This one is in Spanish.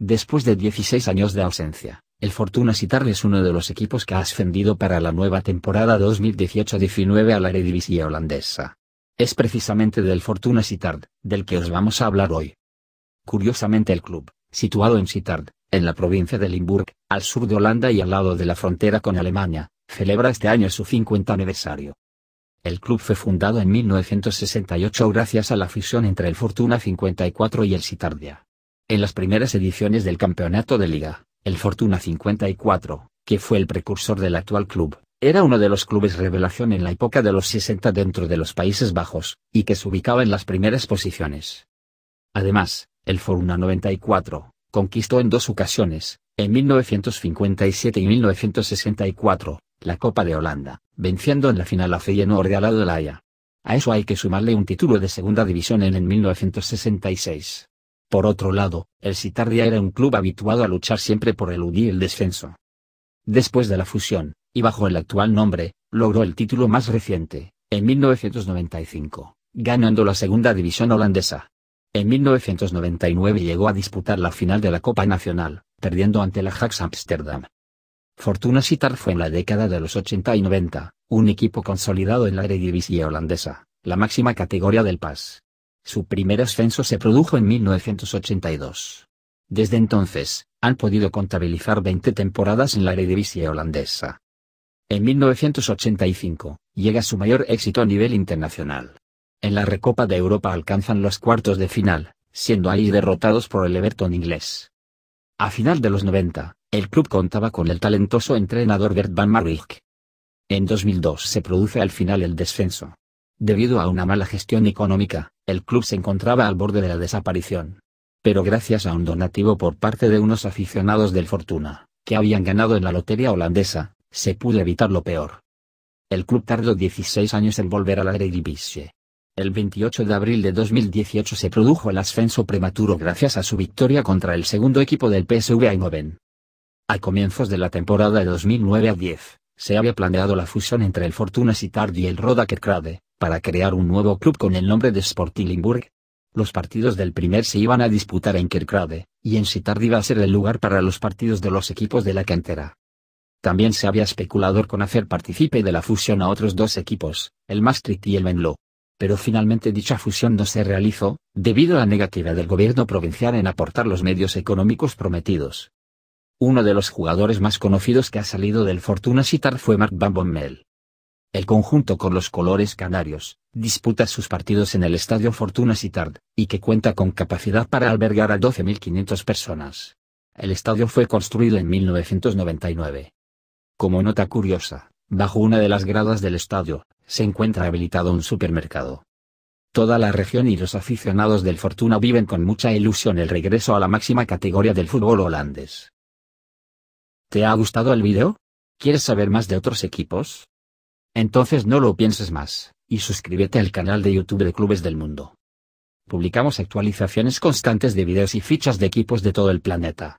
Después de 16 años de ausencia, el Fortuna Sittard es uno de los equipos que ha ascendido para la nueva temporada 2018-19 a la Eredivisie holandesa. Es precisamente del Fortuna Sittard, del que os vamos a hablar hoy. Curiosamente el club, situado en Sittard, en la provincia de Limburg, al sur de Holanda y al lado de la frontera con Alemania, celebra este año su 50 aniversario. El club fue fundado en 1968 gracias a la fusión entre el Fortuna 54 y el Sittardia. En las primeras ediciones del campeonato de liga, el Fortuna 54, que fue el precursor del actual club, era uno de los clubes revelación en la época de los 60 dentro de los Países Bajos, y que se ubicaba en las primeras posiciones. Además, el Fortuna 94, Conquistó en dos ocasiones, en 1957 y 1964, la Copa de Holanda, venciendo en la final a Feyenoord de de la Haya. A eso hay que sumarle un título de segunda división en el 1966. Por otro lado, el Citardia era un club habituado a luchar siempre por eludir el descenso. Después de la fusión, y bajo el actual nombre, logró el título más reciente, en 1995, ganando la segunda división holandesa. En 1999 llegó a disputar la final de la Copa Nacional, perdiendo ante la Ajax Amsterdam. Fortuna Sittard fue en la década de los 80 y 90, un equipo consolidado en la Eredivisie holandesa, la máxima categoría del PAS. Su primer ascenso se produjo en 1982. Desde entonces, han podido contabilizar 20 temporadas en la Eredivisie holandesa. En 1985, llega su mayor éxito a nivel internacional. En la Recopa de Europa alcanzan los cuartos de final, siendo ahí derrotados por el Everton inglés. A final de los 90, el club contaba con el talentoso entrenador Bert van Marwijk. En 2002 se produce al final el descenso. Debido a una mala gestión económica, el club se encontraba al borde de la desaparición. Pero gracias a un donativo por parte de unos aficionados del Fortuna, que habían ganado en la lotería holandesa, se pudo evitar lo peor. El club tardó 16 años en volver a la Eredivisie. El 28 de abril de 2018 se produjo el ascenso prematuro gracias a su victoria contra el segundo equipo del PSV Eindhoven. A comienzos de la temporada de 2009 a 10, se había planeado la fusión entre el Fortuna Sittard y el Roda Kerkrade, para crear un nuevo club con el nombre de Sporting Los partidos del primer se iban a disputar en Kerkrade, y en Sittard iba a ser el lugar para los partidos de los equipos de la cantera. También se había especulado con hacer partícipe de la fusión a otros dos equipos, el Maastricht y el Menlo pero finalmente dicha fusión no se realizó, debido a la negativa del gobierno provincial en aportar los medios económicos prometidos. Uno de los jugadores más conocidos que ha salido del Fortuna Sittard fue Mark Van Bommel. El conjunto con los colores canarios, disputa sus partidos en el Estadio Fortuna Sittard, y que cuenta con capacidad para albergar a 12.500 personas. El estadio fue construido en 1999. Como nota curiosa, bajo una de las gradas del estadio, se encuentra habilitado un supermercado. Toda la región y los aficionados del Fortuna viven con mucha ilusión el regreso a la máxima categoría del fútbol holandés. ¿Te ha gustado el video? ¿Quieres saber más de otros equipos? Entonces no lo pienses más, y suscríbete al canal de YouTube de Clubes del Mundo. Publicamos actualizaciones constantes de videos y fichas de equipos de todo el planeta.